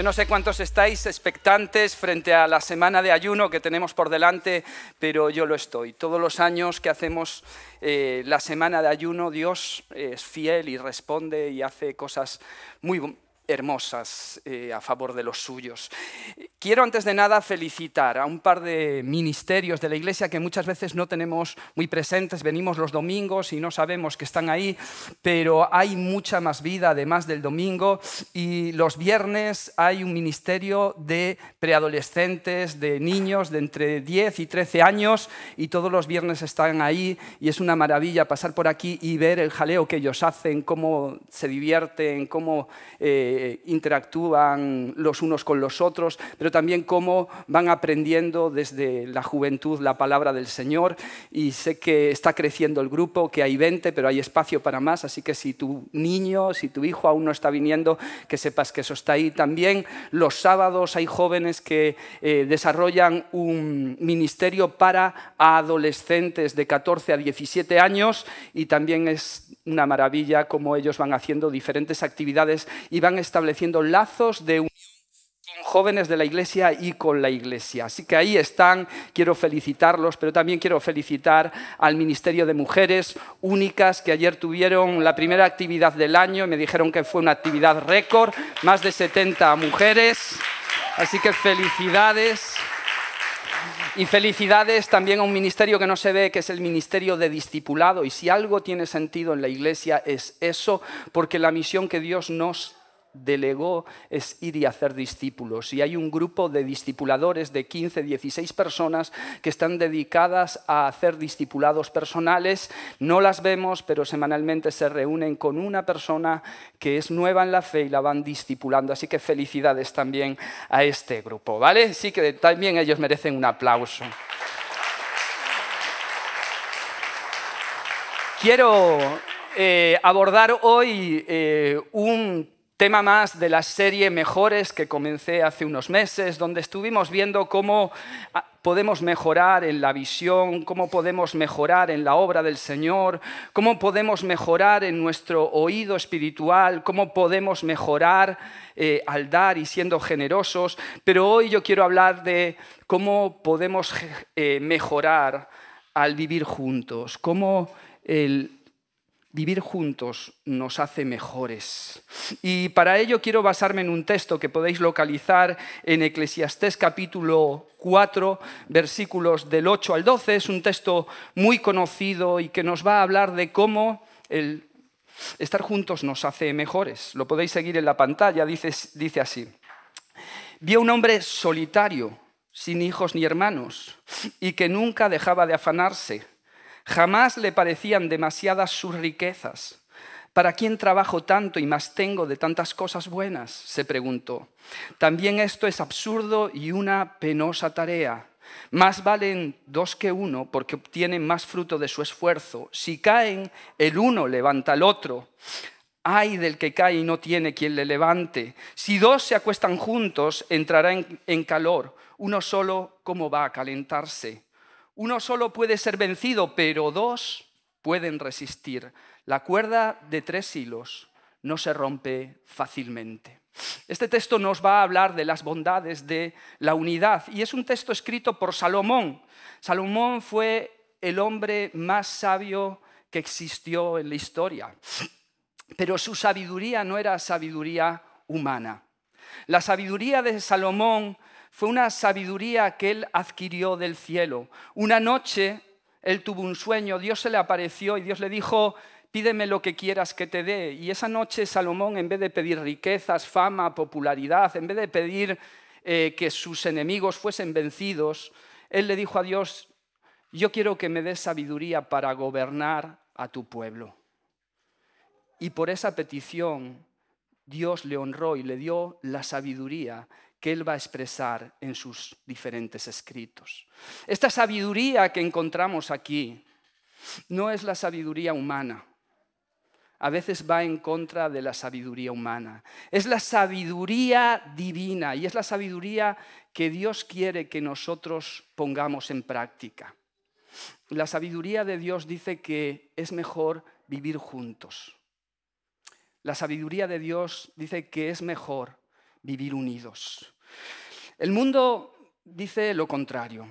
Yo no sé cuántos estáis expectantes frente a la semana de ayuno que tenemos por delante, pero yo lo estoy. Todos los años que hacemos eh, la semana de ayuno, Dios es fiel y responde y hace cosas muy hermosas eh, a favor de los suyos. Quiero antes de nada felicitar a un par de ministerios de la Iglesia que muchas veces no tenemos muy presentes, venimos los domingos y no sabemos que están ahí, pero hay mucha más vida además del domingo y los viernes hay un ministerio de preadolescentes, de niños de entre 10 y 13 años y todos los viernes están ahí y es una maravilla pasar por aquí y ver el jaleo que ellos hacen, cómo se divierten, cómo... Eh, eh, interactúan los unos con los otros, pero también cómo van aprendiendo desde la juventud la palabra del Señor. Y sé que está creciendo el grupo, que hay 20, pero hay espacio para más, así que si tu niño, si tu hijo aún no está viniendo, que sepas que eso está ahí. También los sábados hay jóvenes que eh, desarrollan un ministerio para adolescentes de 14 a 17 años y también es una maravilla cómo ellos van haciendo diferentes actividades y van estableciendo lazos de unión con jóvenes de la iglesia y con la iglesia. Así que ahí están, quiero felicitarlos, pero también quiero felicitar al Ministerio de Mujeres Únicas, que ayer tuvieron la primera actividad del año, me dijeron que fue una actividad récord, más de 70 mujeres. Así que felicidades. Y felicidades también a un ministerio que no se ve, que es el ministerio de discipulado. Y si algo tiene sentido en la iglesia es eso, porque la misión que Dios nos delegó es ir y hacer discípulos. Y hay un grupo de discipuladores de 15, 16 personas que están dedicadas a hacer discipulados personales. No las vemos, pero semanalmente se reúnen con una persona que es nueva en la fe y la van discipulando. Así que felicidades también a este grupo, ¿vale? Sí que también ellos merecen un aplauso. Quiero eh, abordar hoy eh, un tema más de la serie Mejores que comencé hace unos meses, donde estuvimos viendo cómo ah, podemos mejorar en la visión, cómo podemos mejorar en la obra del Señor, cómo podemos mejorar en nuestro oído espiritual, cómo podemos mejorar eh, al dar y siendo generosos. Pero hoy yo quiero hablar de cómo podemos eh, mejorar al vivir juntos, cómo el Vivir juntos nos hace mejores. Y para ello quiero basarme en un texto que podéis localizar en Eclesiastés capítulo 4, versículos del 8 al 12. Es un texto muy conocido y que nos va a hablar de cómo el estar juntos nos hace mejores. Lo podéis seguir en la pantalla, dice, dice así. Vi a un hombre solitario, sin hijos ni hermanos, y que nunca dejaba de afanarse Jamás le parecían demasiadas sus riquezas. ¿Para quién trabajo tanto y más tengo de tantas cosas buenas? se preguntó. También esto es absurdo y una penosa tarea. Más valen dos que uno porque obtienen más fruto de su esfuerzo. Si caen, el uno levanta al otro. Ay del que cae y no tiene quien le levante. Si dos se acuestan juntos, entrará en, calor. Uno solo, ¿cómo va a calentarse? Uno solo puede ser vencido, pero dos pueden resistir. La cuerda de tres hilos no se rompe fácilmente. Este texto nos va a hablar de las bondades de la unidad y es un texto escrito por Salomón. Salomón fue el hombre más sabio que existió en la historia, pero su sabiduría no era sabiduría humana. La sabiduría de Salomón fue una sabiduría que él adquirió del cielo. Una noche él tuvo un sueño, Dios se le apareció y Dios le dijo, pídeme lo que quieras que te dé. Y esa noche Salomón, en vez de pedir riquezas, fama, popularidad, en vez de pedir eh, que sus enemigos fuesen vencidos, él le dijo a Dios, yo quiero que me des sabiduría para gobernar a tu pueblo. Y por esa petición Dios le honró y le dio la sabiduría que él va a expresar en sus diferentes escritos. Esta sabiduría que encontramos aquí no es la sabiduría humana. A veces va en contra de la sabiduría humana. Es la sabiduría divina y es la sabiduría que Dios quiere que nosotros pongamos en práctica. La sabiduría de Dios dice que es mejor vivir juntos. La sabiduría de Dios dice que es mejor vivir unidos. El mundo dice lo contrario.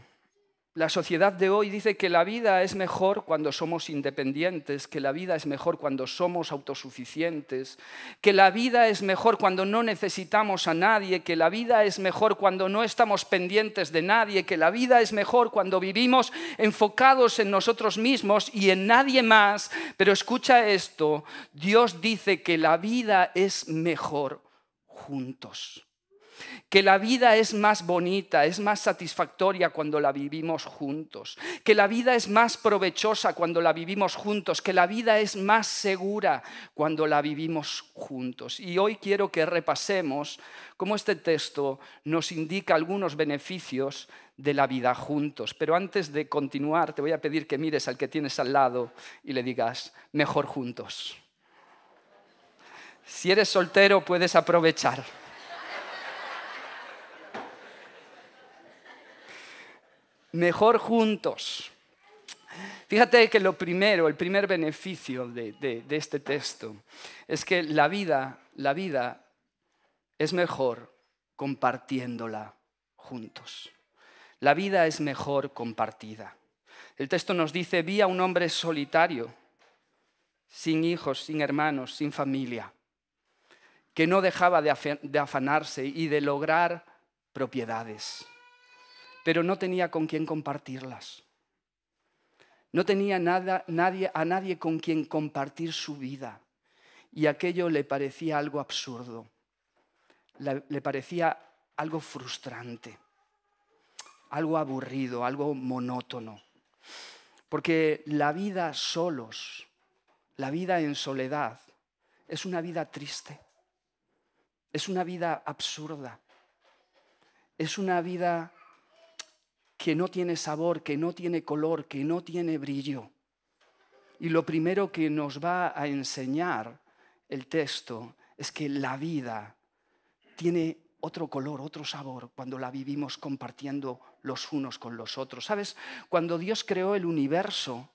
La sociedad de hoy dice que la vida es mejor cuando somos independientes, que la vida es mejor cuando somos autosuficientes, que la vida es mejor cuando no necesitamos a nadie, que la vida es mejor cuando no estamos pendientes de nadie, que la vida es mejor cuando vivimos enfocados en nosotros mismos y en nadie más. Pero escucha esto, Dios dice que la vida es mejor juntos. Que la vida es más bonita, es más satisfactoria cuando la vivimos juntos. Que la vida es más provechosa cuando la vivimos juntos. Que la vida es más segura cuando la vivimos juntos. Y hoy quiero que repasemos cómo este texto nos indica algunos beneficios de la vida juntos. Pero antes de continuar, te voy a pedir que mires al que tienes al lado y le digas, mejor juntos. Si eres soltero puedes aprovechar. Mejor juntos. Fíjate que lo primero, el primer beneficio de, este texto es que la vida, la vida es mejor compartiéndola juntos. La vida es mejor compartida. El texto nos dice, vi a un hombre solitario, sin hijos, sin hermanos, sin familia que no dejaba de afanarse y de lograr propiedades, pero no tenía con quién compartirlas. No tenía nadie, a nadie con quien compartir su vida y aquello le parecía algo absurdo, le parecía algo frustrante, algo aburrido, algo monótono. Porque la vida solos, la vida en soledad, es una vida triste, es una vida absurda. Es una vida que no tiene sabor, que no tiene color, que no tiene brillo. Y lo primero que nos va a enseñar el texto es que la vida tiene otro color, otro sabor cuando la vivimos compartiendo los unos con los otros. ¿Sabes? Cuando Dios creó el universo,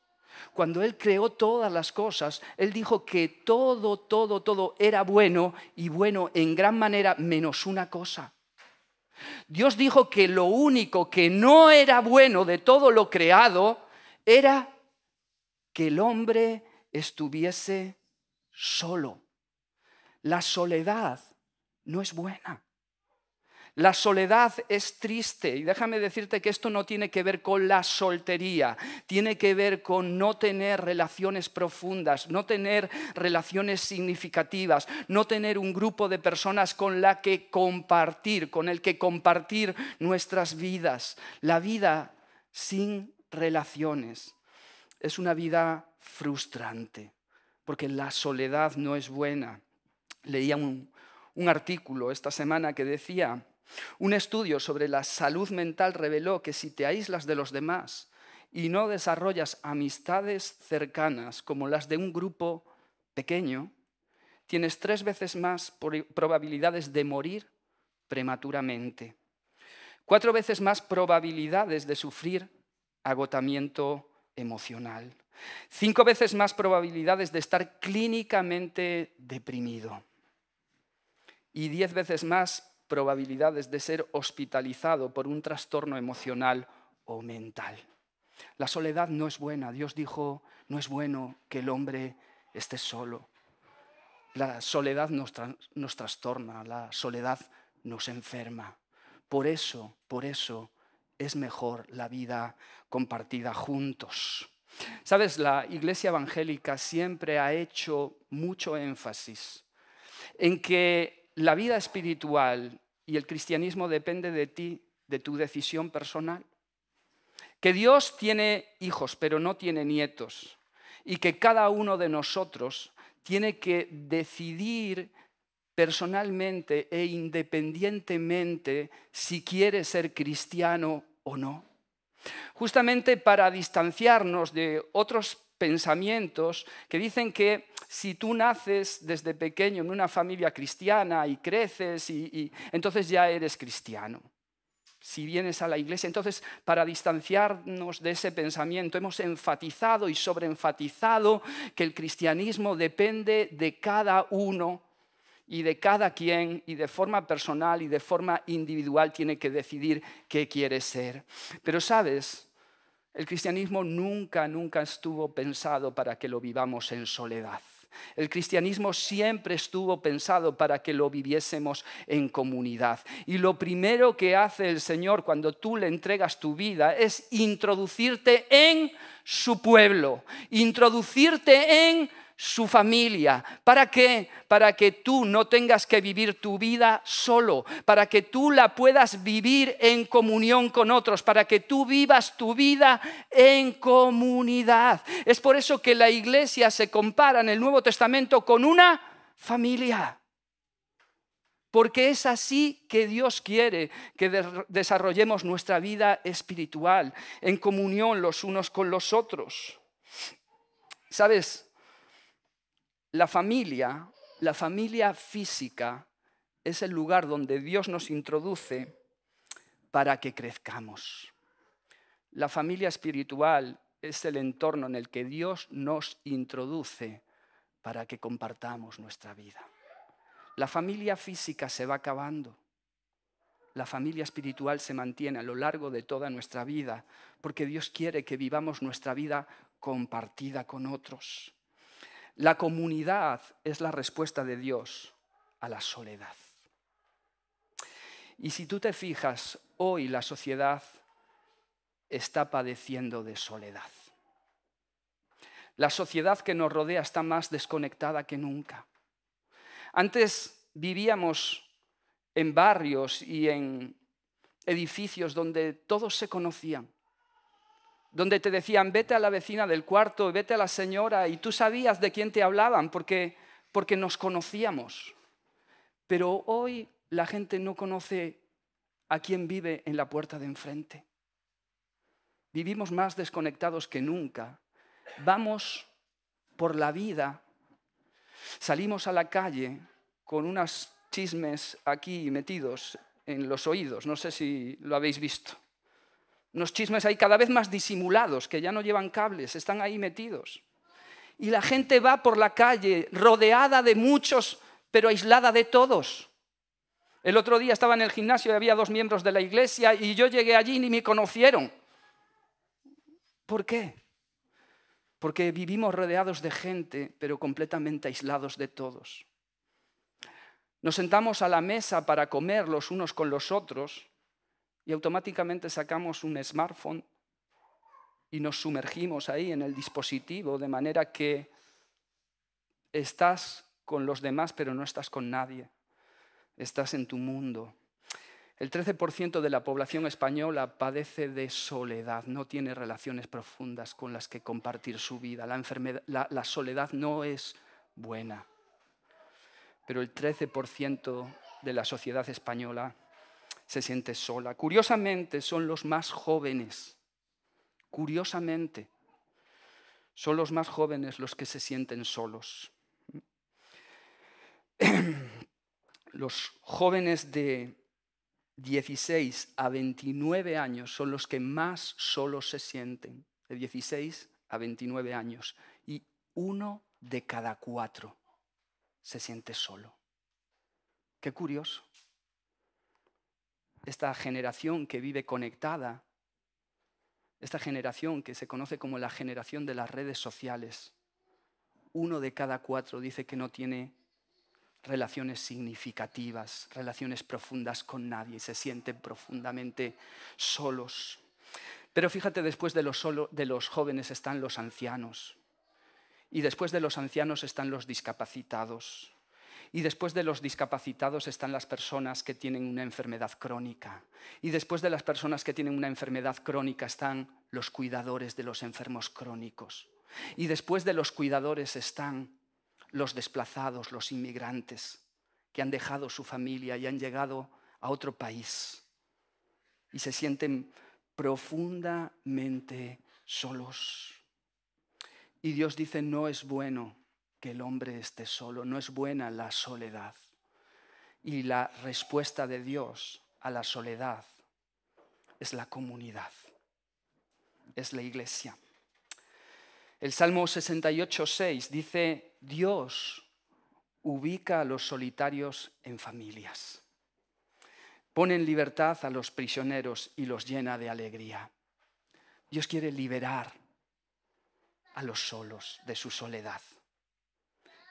cuando Él creó todas las cosas, Él dijo que todo, todo, todo era bueno y bueno en gran manera menos una cosa. Dios dijo que lo único que no era bueno de todo lo creado era que el hombre estuviese solo. La soledad no es buena. La soledad es triste y déjame decirte que esto no tiene que ver con la soltería, tiene que ver con no tener relaciones profundas, no tener relaciones significativas, no tener un grupo de personas con la que compartir, con el que compartir nuestras vidas. La vida sin relaciones es una vida frustrante, porque la soledad no es buena. Leía un, un artículo esta semana que decía un estudio sobre la salud mental reveló que si te aíslas de los demás y no desarrollas amistades cercanas como las de un grupo pequeño, tienes tres veces más probabilidades de morir prematuramente, cuatro veces más probabilidades de sufrir agotamiento emocional, cinco veces más probabilidades de estar clínicamente deprimido y diez veces más probabilidades de ser hospitalizado por un trastorno emocional o mental. La soledad no es buena. Dios dijo, no es bueno que el hombre esté solo. La soledad nos, trastorna, la soledad nos enferma. Por eso, por eso es mejor la vida compartida juntos. Sabes, la Iglesia Evangélica siempre ha hecho mucho énfasis en que la vida espiritual y el cristianismo depende de ti, de tu decisión personal. Que Dios tiene hijos, pero no tiene nietos. Y que cada uno de nosotros tiene que decidir personalmente e independientemente si quiere ser cristiano o no. Justamente para distanciarnos de otros pensamientos que dicen que si tú naces desde pequeño en una familia cristiana y creces, y, entonces ya eres cristiano. Si vienes a la iglesia, entonces para distanciarnos de ese pensamiento hemos enfatizado y sobreenfatizado que el cristianismo depende de cada uno y de cada quien y de forma personal y de forma individual tiene que decidir qué quiere ser. Pero sabes, el cristianismo nunca, nunca estuvo pensado para que lo vivamos en soledad. El cristianismo siempre estuvo pensado para que lo viviésemos en comunidad. Y lo primero que hace el Señor cuando tú le entregas tu vida es introducirte en su pueblo, introducirte en su familia. ¿Para qué? Para que tú no tengas que vivir tu vida solo, para que tú la puedas vivir en comunión con otros, para que tú vivas tu vida en comunidad. Es por eso que la iglesia se compara en el Nuevo Testamento con una familia. Porque es así que Dios quiere que desarrollemos nuestra vida espiritual en comunión los unos con los otros. ¿Sabes? La familia, la familia física, es el lugar donde Dios nos introduce para que crezcamos. La familia espiritual es el entorno en el que Dios nos introduce para que compartamos nuestra vida. La familia física se va acabando. La familia espiritual se mantiene a lo largo de toda nuestra vida, porque Dios quiere que vivamos nuestra vida compartida con otros. La comunidad es la respuesta de Dios a la soledad. Y si tú te fijas, hoy la sociedad está padeciendo de soledad. La sociedad que nos rodea está más desconectada que nunca. Antes vivíamos en barrios y en edificios donde todos se conocían donde te decían, vete a la vecina del cuarto, vete a la señora, y tú sabías de quién te hablaban porque, porque nos conocíamos. Pero hoy la gente no conoce a quién vive en la puerta de enfrente. Vivimos más desconectados que nunca. Vamos por la vida, salimos a la calle con unas chismes aquí metidos en los oídos, no sé si lo habéis visto unos chismes ahí cada vez más disimulados, que ya no llevan cables, están ahí metidos. Y la gente va por la calle rodeada de muchos, pero aislada de todos. El otro día estaba en el gimnasio y había dos miembros de la iglesia y yo llegué allí y ni me conocieron. ¿Por qué? Porque vivimos rodeados de gente, pero completamente aislados de todos. Nos sentamos a la mesa para comer los unos con los otros, y automáticamente sacamos un smartphone y nos sumergimos ahí en el dispositivo, de manera que estás con los demás, pero no estás con nadie. Estás en tu mundo. El 13% de la población española padece de soledad, no tiene relaciones profundas con las que compartir su vida. La, soledad no es buena, pero el 13% de la sociedad española se siente sola. Curiosamente son los más jóvenes, curiosamente, son los más jóvenes los que se sienten solos. Los jóvenes de 16 a 29 años son los que más solos se sienten, de 16 a 29 años, y uno de cada cuatro se siente solo. Qué curioso esta generación que vive conectada, esta generación que se conoce como la generación de las redes sociales. Uno de cada cuatro dice que no tiene relaciones significativas, relaciones profundas con nadie, y se sienten profundamente solos. Pero fíjate, después de de los jóvenes están los ancianos, y después de los ancianos están los discapacitados, y después de los discapacitados están las personas que tienen una enfermedad crónica. Y después de las personas que tienen una enfermedad crónica están los cuidadores de los enfermos crónicos. Y después de los cuidadores están los desplazados, los inmigrantes, que han dejado su familia y han llegado a otro país. Y se sienten profundamente solos. Y Dios dice, no es bueno que el hombre esté solo, no es buena la soledad. Y la respuesta de Dios a la soledad es la comunidad, es la iglesia. El Salmo 6 dice, Dios ubica a los solitarios en familias, pone en libertad a los prisioneros y los llena de alegría. Dios quiere liberar a los solos de su soledad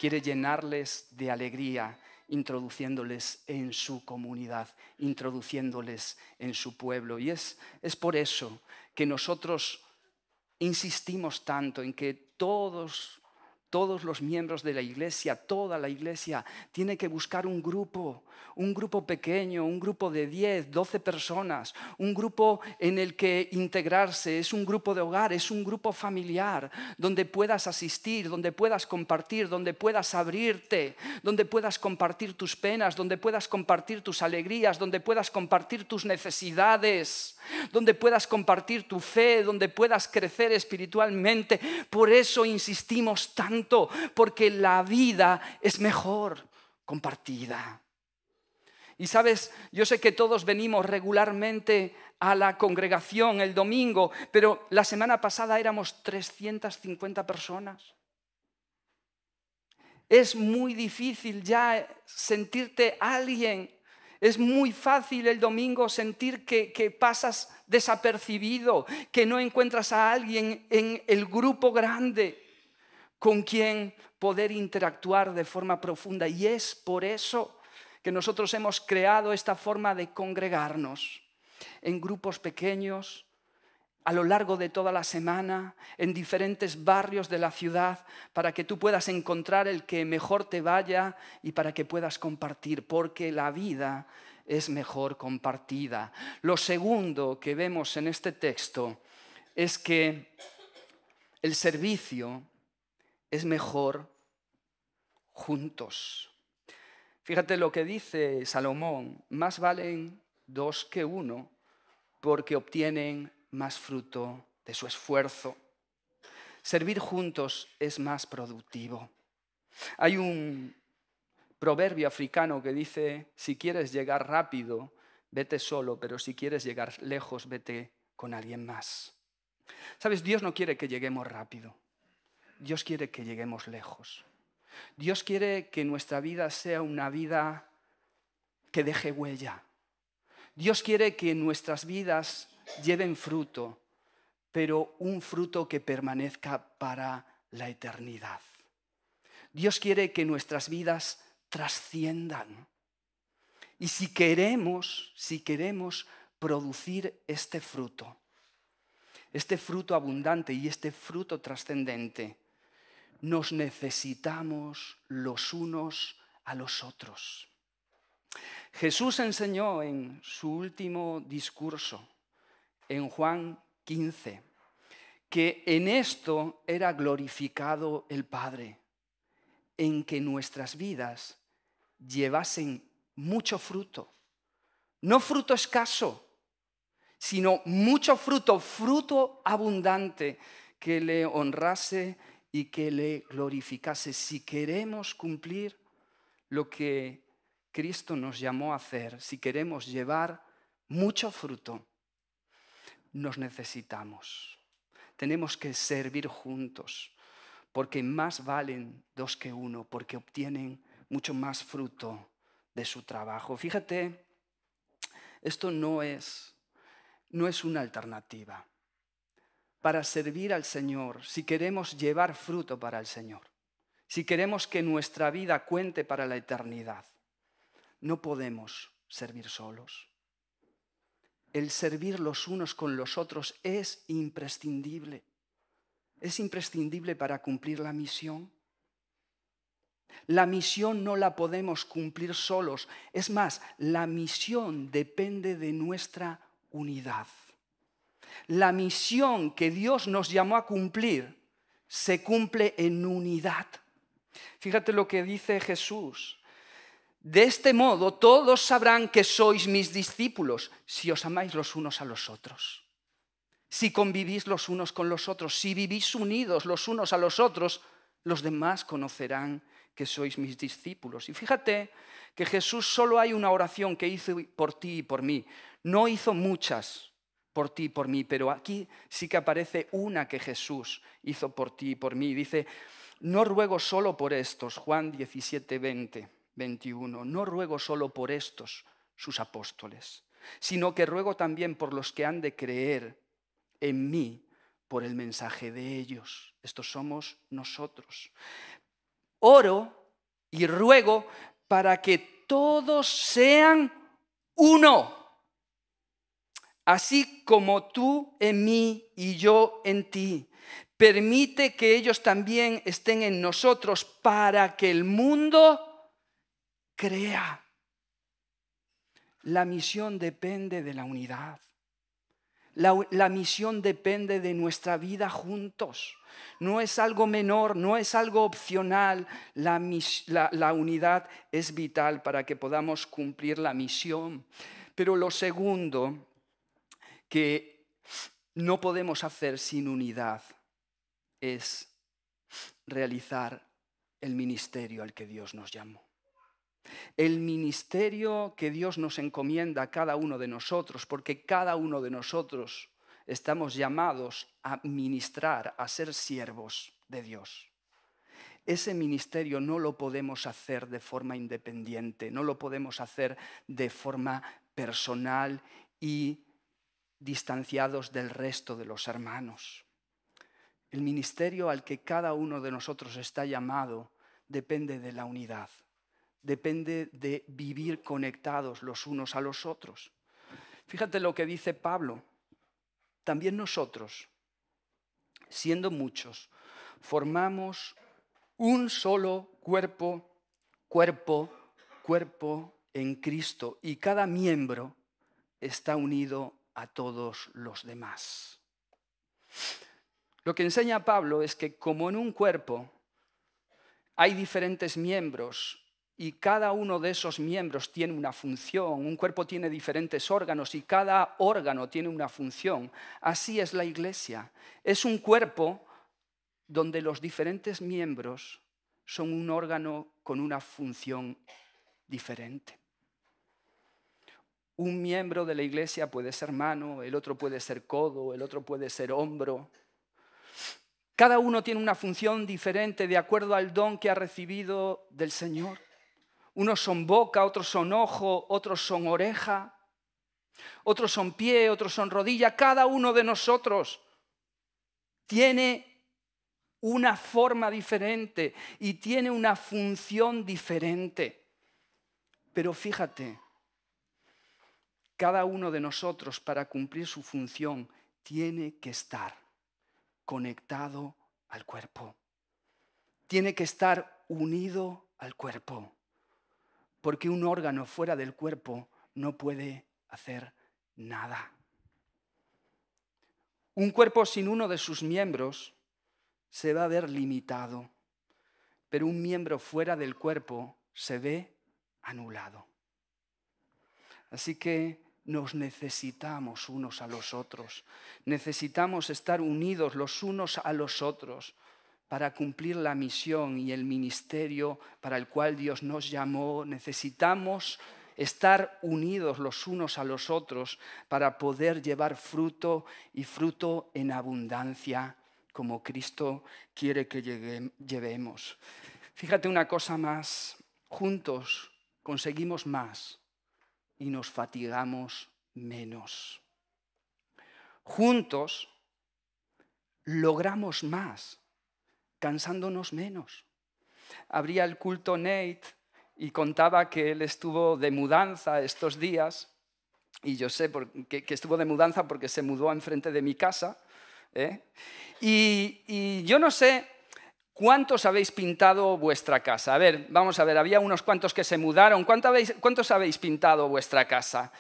quiere llenarles de alegría, introduciéndoles en su comunidad, introduciéndoles en su pueblo. Y es, es por eso que nosotros insistimos tanto en que todos todos los miembros de la iglesia, toda la iglesia, tiene que buscar un grupo, un grupo pequeño, un grupo de 10, 12 personas, un grupo en el que integrarse, es un grupo de hogar, es un grupo familiar, donde puedas asistir, donde puedas compartir, donde puedas abrirte, donde puedas compartir tus penas, donde puedas compartir tus alegrías, donde puedas compartir tus necesidades, donde puedas compartir tu fe, donde puedas crecer espiritualmente. Por eso insistimos tanto porque la vida es mejor compartida. Y sabes, yo sé que todos venimos regularmente a la congregación el domingo, pero la semana pasada éramos 350 personas. Es muy difícil ya sentirte alguien. Es muy fácil el domingo sentir que, que pasas desapercibido, que no encuentras a alguien en el grupo grande con quien poder interactuar de forma profunda. Y es por eso que nosotros hemos creado esta forma de congregarnos en grupos pequeños, a lo largo de toda la semana, en diferentes barrios de la ciudad, para que tú puedas encontrar el que mejor te vaya y para que puedas compartir, porque la vida es mejor compartida. Lo segundo que vemos en este texto es que el servicio es mejor juntos. Fíjate lo que dice Salomón, más valen dos que uno porque obtienen más fruto de su esfuerzo. Servir juntos es más productivo. Hay un proverbio africano que dice, si quieres llegar rápido, vete solo, pero si quieres llegar lejos, vete con alguien más. Sabes, Dios no quiere que lleguemos rápido. Dios quiere que lleguemos lejos. Dios quiere que nuestra vida sea una vida que deje huella. Dios quiere que nuestras vidas lleven fruto, pero un fruto que permanezca para la eternidad. Dios quiere que nuestras vidas trasciendan. Y si queremos, si queremos producir este fruto, este fruto abundante y este fruto trascendente, nos necesitamos los unos a los otros. Jesús enseñó en su último discurso, en Juan 15, que en esto era glorificado el Padre, en que nuestras vidas llevasen mucho fruto, no fruto escaso, sino mucho fruto, fruto abundante que le honrase y que le glorificase. Si queremos cumplir lo que Cristo nos llamó a hacer, si queremos llevar mucho fruto, nos necesitamos. Tenemos que servir juntos, porque más valen dos que uno, porque obtienen mucho más fruto de su trabajo. Fíjate, esto no es, no es una alternativa para servir al Señor, si queremos llevar fruto para el Señor, si queremos que nuestra vida cuente para la eternidad, no podemos servir solos. El servir los unos con los otros es imprescindible. Es imprescindible para cumplir la misión. La misión no la podemos cumplir solos. Es más, la misión depende de nuestra unidad la misión que Dios nos llamó a cumplir se cumple en unidad. Fíjate lo que dice Jesús. De este modo todos sabrán que sois mis discípulos si os amáis los unos a los otros, si convivís los unos con los otros, si vivís unidos los unos a los otros, los demás conocerán que sois mis discípulos. Y fíjate que Jesús solo hay una oración que hizo por ti y por mí. No hizo muchas, por ti y por mí, pero aquí sí que aparece una que Jesús hizo por ti y por mí. Dice, no ruego solo por estos, Juan 17, 20, 21, no ruego solo por estos, sus apóstoles, sino que ruego también por los que han de creer en mí por el mensaje de ellos. Estos somos nosotros. Oro y ruego para que todos sean uno así como tú en mí y yo en ti. Permite que ellos también estén en nosotros para que el mundo crea. La misión depende de la unidad. La, misión depende de nuestra vida juntos. No es algo menor, no es algo opcional. la unidad es vital para que podamos cumplir la misión. Pero lo segundo que no podemos hacer sin unidad es realizar el ministerio al que Dios nos llamó. El ministerio que Dios nos encomienda a cada uno de nosotros, porque cada uno de nosotros estamos llamados a ministrar, a ser siervos de Dios. Ese ministerio no lo podemos hacer de forma independiente, no lo podemos hacer de forma personal y distanciados del resto de los hermanos. El ministerio al que cada uno de nosotros está llamado depende de la unidad, depende de vivir conectados los unos a los otros. Fíjate lo que dice Pablo. También nosotros, siendo muchos, formamos un solo cuerpo, cuerpo, cuerpo en Cristo y cada miembro está unido a todos los demás. Lo que enseña Pablo es que como en un cuerpo hay diferentes miembros y cada uno de esos miembros tiene una función, un cuerpo tiene diferentes órganos y cada órgano tiene una función, así es la iglesia. Es un cuerpo donde los diferentes miembros son un órgano con una función diferente. Un miembro de la iglesia puede ser mano, el otro puede ser codo, el otro puede ser hombro. Cada uno tiene una función diferente de acuerdo al don que ha recibido del Señor. Unos son boca, otros son ojo, otros son oreja, otros son pie, otros son rodilla. Cada uno de nosotros tiene una forma diferente y tiene una función diferente. Pero fíjate, cada uno de nosotros para cumplir su función tiene que estar conectado al cuerpo. Tiene que estar unido al cuerpo. Porque un órgano fuera del cuerpo no puede hacer nada. Un cuerpo sin uno de sus miembros se va a ver limitado, pero un miembro fuera del cuerpo se ve anulado. Así que nos necesitamos unos a los otros. Necesitamos estar unidos los unos a los otros para cumplir la misión y el ministerio para el cual Dios nos llamó. Necesitamos estar unidos los unos a los otros para poder llevar fruto y fruto en abundancia como Cristo quiere que llevemos. Fíjate una cosa más, juntos conseguimos más y nos fatigamos menos. Juntos logramos más, cansándonos menos. Habría el culto Nate y contaba que él estuvo de mudanza estos días, y yo sé que, estuvo de mudanza porque se mudó enfrente de mi casa, ¿eh? y yo no sé ¿Cuántos habéis pintado vuestra casa? A ver, vamos a ver, había unos cuantos que se mudaron. ¿Cuántos habéis, pintado vuestra casa?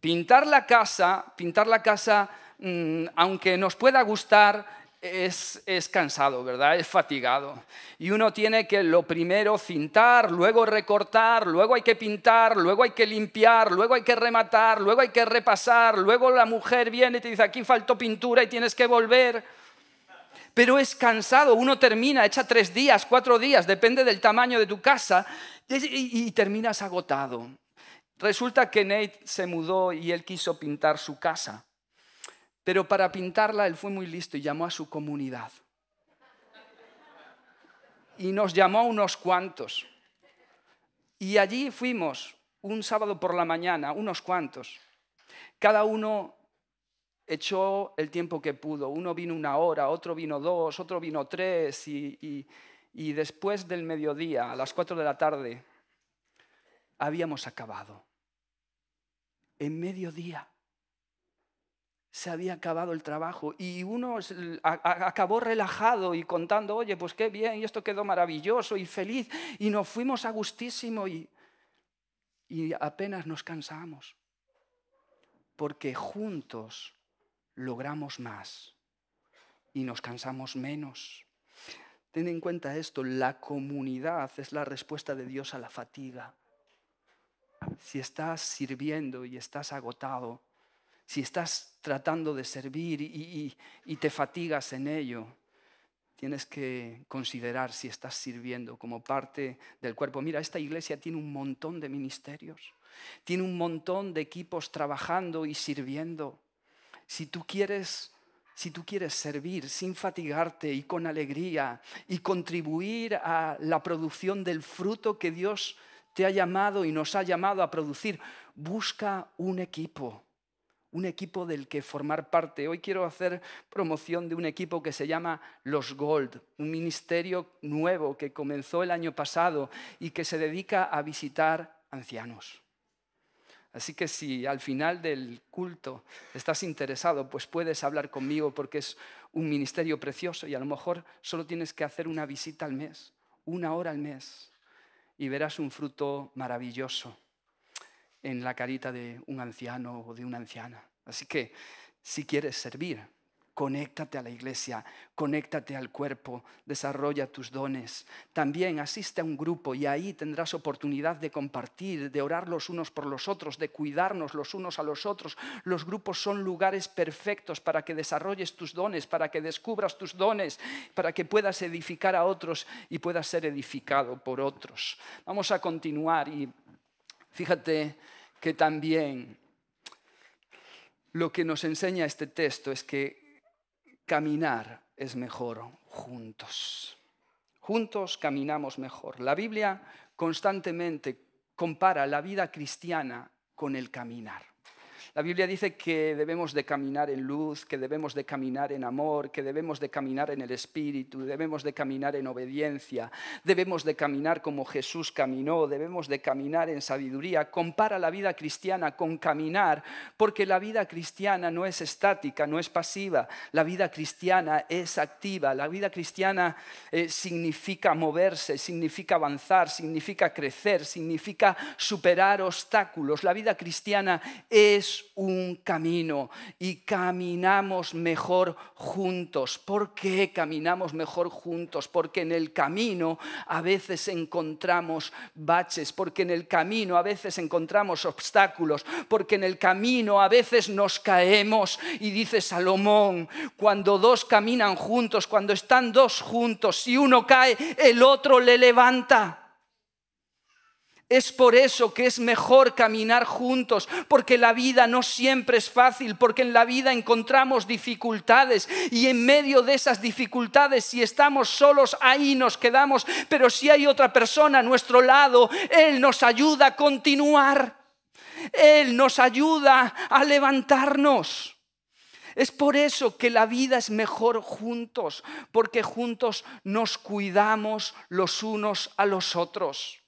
Pintar la casa, pintar la casa, mm, aunque nos pueda gustar, es, es, cansado, ¿verdad? Es fatigado. Y uno tiene que lo primero cintar, luego recortar, luego hay que pintar, luego hay que limpiar, luego hay que rematar, luego hay que repasar, luego la mujer viene y te dice, aquí faltó pintura y tienes que volver pero es cansado. Uno termina, echa tres días, cuatro días, depende del tamaño de tu casa, y, terminas agotado. Resulta que Nate se mudó y él quiso pintar su casa, pero para pintarla él fue muy listo y llamó a su comunidad. Y nos llamó a unos cuantos. Y allí fuimos un sábado por la mañana, unos cuantos. Cada uno echó el tiempo que pudo. Uno vino una hora, otro vino dos, otro vino tres y, después del mediodía, a las cuatro de la tarde, habíamos acabado. En mediodía se había acabado el trabajo y uno acabó relajado y contando, oye, pues qué bien, y esto quedó maravilloso y feliz, y nos fuimos a gustísimo y, y apenas nos cansamos, porque juntos logramos más y nos cansamos menos. Ten en cuenta esto, la comunidad es la respuesta de Dios a la fatiga. Si estás sirviendo y estás agotado, si estás tratando de servir y, te fatigas en ello, tienes que considerar si estás sirviendo como parte del cuerpo. Mira, esta iglesia tiene un montón de ministerios, tiene un montón de equipos trabajando y sirviendo. Si tú quieres servir sin fatigarte y con alegría y contribuir a la producción del fruto que Dios te ha llamado y nos ha llamado a producir, busca un equipo, un equipo del que formar parte. Hoy quiero hacer promoción de un equipo que se llama Los Gold, un ministerio nuevo que comenzó el año pasado y que se dedica a visitar ancianos Así que si al final del culto estás interesado, pues puedes hablar conmigo porque es un ministerio precioso y a lo mejor solo tienes que hacer una visita al mes, una hora al mes, y verás un fruto maravilloso en la carita de un anciano o de una anciana. Así que si quieres servir, conéctate a la iglesia, conéctate al cuerpo, desarrolla tus dones. También asiste a un grupo y ahí tendrás oportunidad de compartir, de orar los unos por los otros, de cuidarnos los unos a los otros. Los grupos son lugares perfectos para que desarrolles tus dones, para que descubras tus dones, para que puedas edificar a otros y puedas ser edificado por otros. Vamos a continuar y fíjate que también lo que nos enseña este texto es que caminar es mejor juntos. Juntos caminamos mejor. La Biblia constantemente compara la vida cristiana con el caminar. La Biblia dice que debemos de caminar en luz, que debemos de caminar en amor, que debemos de caminar en el Espíritu, debemos de caminar en obediencia, debemos de caminar como Jesús caminó, debemos de caminar en sabiduría. Compara la vida cristiana con caminar, porque la vida cristiana no es estática, no es pasiva, la vida cristiana es activa, la vida cristiana eh, significa moverse, significa avanzar, significa crecer, significa superar obstáculos. La vida cristiana es un camino y caminamos mejor juntos. ¿Por qué caminamos mejor juntos? Porque en el camino a veces encontramos baches, porque en el camino a veces encontramos obstáculos, porque en el camino a veces nos caemos. Y dice Salomón, cuando dos caminan juntos, cuando están dos juntos, si uno cae, el otro le levanta. Es por eso que es mejor caminar juntos, porque la vida no siempre es fácil, porque en la vida encontramos dificultades y en medio de esas dificultades, si estamos solos, ahí nos quedamos, pero si hay otra persona a nuestro lado, Él nos ayuda a continuar, Él nos ayuda a levantarnos. Es por eso que la vida es mejor juntos, porque juntos nos cuidamos los unos a los otros.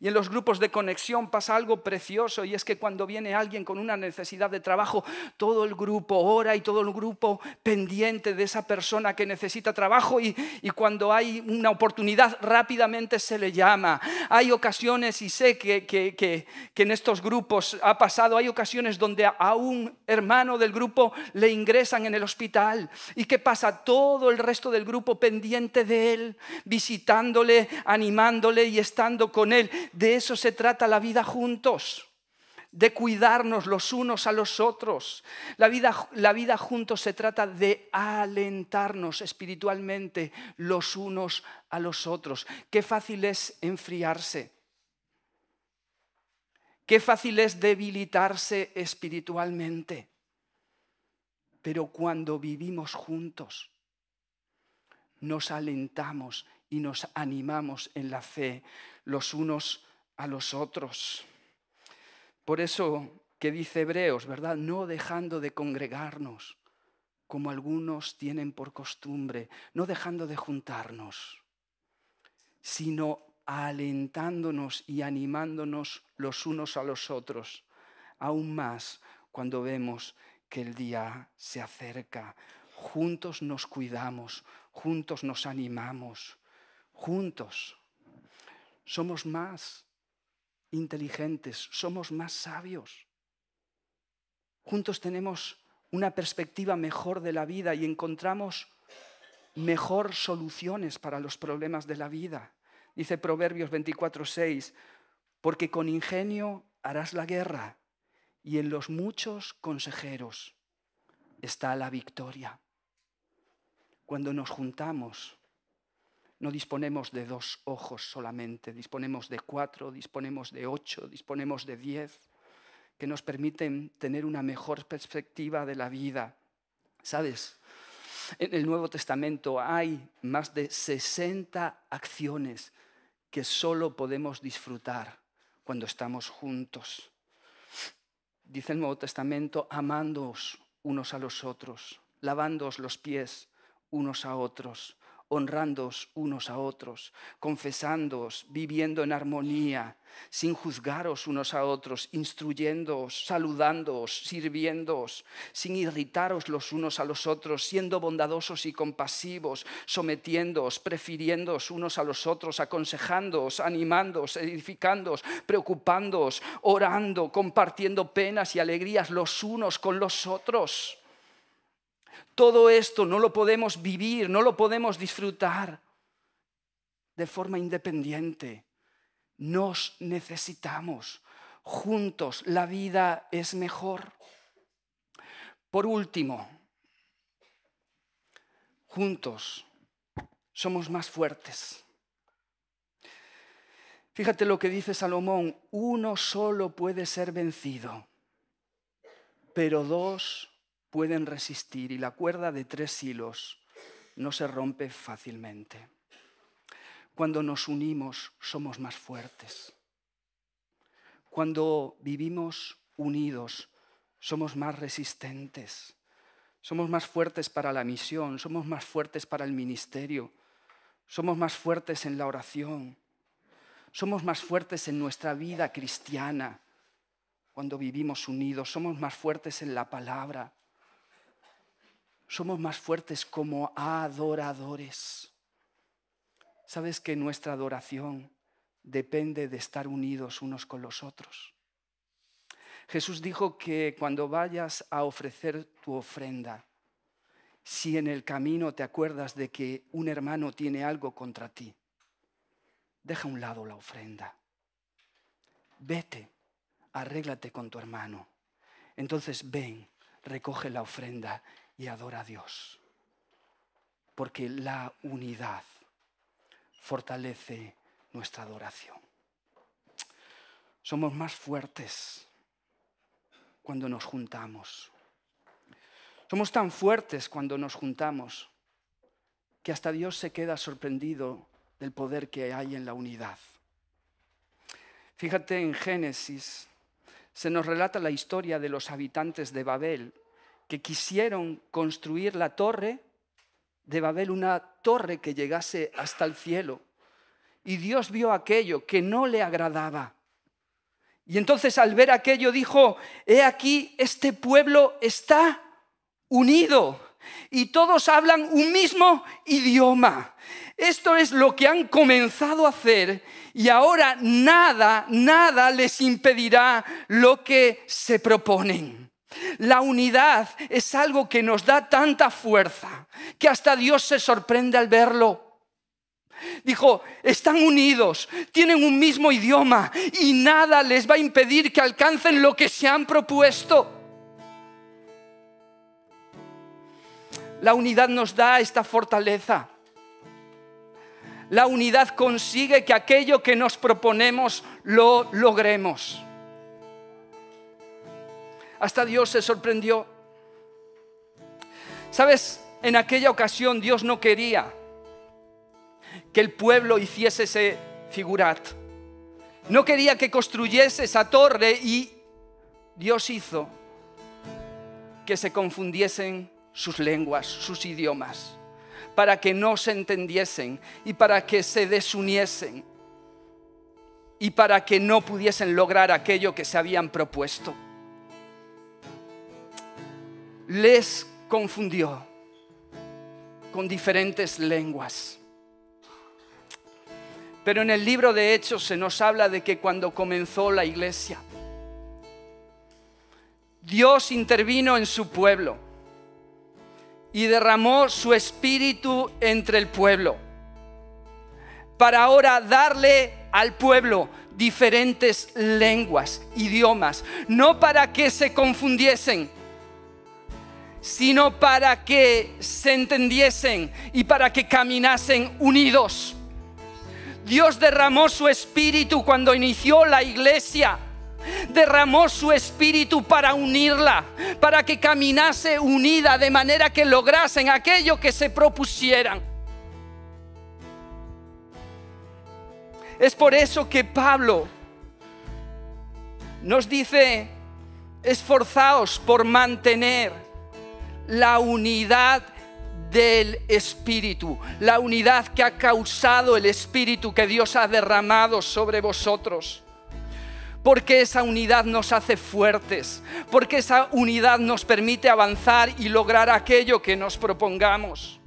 Y en los grupos de conexión pasa algo precioso y es que cuando viene alguien con una necesidad de trabajo, todo el grupo ora y todo el grupo pendiente de esa persona que necesita trabajo y, cuando hay una oportunidad rápidamente se le llama. Hay ocasiones, y sé que, que en estos grupos ha pasado, hay ocasiones donde a un hermano del grupo le ingresan en el hospital y que pasa todo el resto del grupo pendiente de él, visitándole, animándole y estando con él de eso se trata la vida juntos de cuidarnos los unos a los otros. La vida, la vida, juntos se trata de alentarnos espiritualmente los unos a los otros. Qué fácil es enfriarse. Qué fácil es debilitarse espiritualmente. Pero cuando vivimos juntos, nos alentamos y nos animamos en la fe los unos a los otros. Por eso que dice Hebreos, ¿verdad? No dejando de congregarnos, como algunos tienen por costumbre, no dejando de juntarnos, sino alentándonos y animándonos los unos a los otros, aún más cuando vemos que el día se acerca. Juntos nos cuidamos, juntos nos animamos, juntos. Somos más inteligentes, somos más sabios. Juntos tenemos una perspectiva mejor de la vida y encontramos mejor soluciones para los problemas de la vida. Dice Proverbios 24:6, porque con ingenio harás la guerra y en los muchos consejeros está la victoria. Cuando nos juntamos, no disponemos de dos ojos solamente, disponemos de cuatro, disponemos de ocho, disponemos de diez, que nos permiten tener una mejor perspectiva de la vida. ¿Sabes? En el Nuevo Testamento hay más de 60 acciones que solo podemos disfrutar cuando estamos juntos. Dice el Nuevo Testamento, amándoos unos a los otros, lavándoos los pies unos a otros, honrándoos unos a otros, confesándoos, viviendo en armonía, sin juzgaros unos a otros, instruyéndoos, saludándoos, sirviéndoos, sin irritaros los unos a los otros, siendo bondadosos y compasivos, sometiéndoos, prefiriéndoos unos a los otros, aconsejándoos, animándoos, edificándoos, preocupándoos, orando, compartiendo penas y alegrías los unos con los otros todo esto no lo podemos vivir, no lo podemos disfrutar de forma independiente. Nos necesitamos. Juntos la vida es mejor. Por último, juntos somos más fuertes. Fíjate lo que dice Salomón, uno solo puede ser vencido, pero dos pueden resistir y la cuerda de tres hilos no se rompe fácilmente. Cuando nos unimos somos más fuertes. Cuando vivimos unidos somos más resistentes. Somos más fuertes para la misión, somos más fuertes para el ministerio, somos más fuertes en la oración, somos más fuertes en nuestra vida cristiana cuando vivimos unidos, somos más fuertes en la palabra, somos más fuertes como adoradores. Sabes que nuestra adoración depende de estar unidos unos con los otros. Jesús dijo que cuando vayas a ofrecer tu ofrenda, si en el camino te acuerdas de que un hermano tiene algo contra ti, deja a un lado la ofrenda. Vete, arréglate con tu hermano. Entonces ven, recoge la ofrenda y adora a Dios. Porque la unidad fortalece nuestra adoración. Somos más fuertes cuando nos juntamos. Somos tan fuertes cuando nos juntamos que hasta Dios se queda sorprendido del poder que hay en la unidad. Fíjate en Génesis, se nos relata la historia de los habitantes de Babel, que quisieron construir la torre de Babel, una torre que llegase hasta el cielo. Y Dios vio aquello que no le agradaba. Y entonces al ver aquello dijo, he aquí, este pueblo está unido y todos hablan un mismo idioma. Esto es lo que han comenzado a hacer y ahora nada, nada les impedirá lo que se proponen. La unidad es algo que nos da tanta fuerza que hasta Dios se sorprende al verlo. Dijo, están unidos, tienen un mismo idioma y nada les va a impedir que alcancen lo que se han propuesto. La unidad nos da esta fortaleza. La unidad consigue que aquello que nos proponemos lo logremos. Hasta Dios se sorprendió. ¿Sabes? En aquella ocasión Dios no quería que el pueblo hiciese ese figurat. No quería que construyese esa torre y Dios hizo que se confundiesen sus lenguas, sus idiomas, para que no se entendiesen y para que se desuniesen y para que no pudiesen lograr aquello que se habían propuesto les confundió con diferentes lenguas. Pero en el libro de Hechos se nos habla de que cuando comenzó la iglesia, Dios intervino en su pueblo y derramó su espíritu entre el pueblo para ahora darle al pueblo diferentes lenguas, idiomas, no para que se confundiesen, sino para que se entendiesen y para que caminasen unidos. Dios derramó su espíritu cuando inició la iglesia. Derramó su espíritu para unirla, para que caminase unida de manera que lograsen aquello que se propusieran. Es por eso que Pablo nos dice, esforzaos por mantener la unidad del Espíritu, la unidad que ha causado el Espíritu que Dios ha derramado sobre vosotros. Porque esa unidad nos hace fuertes, porque esa unidad nos permite avanzar y lograr aquello que nos propongamos.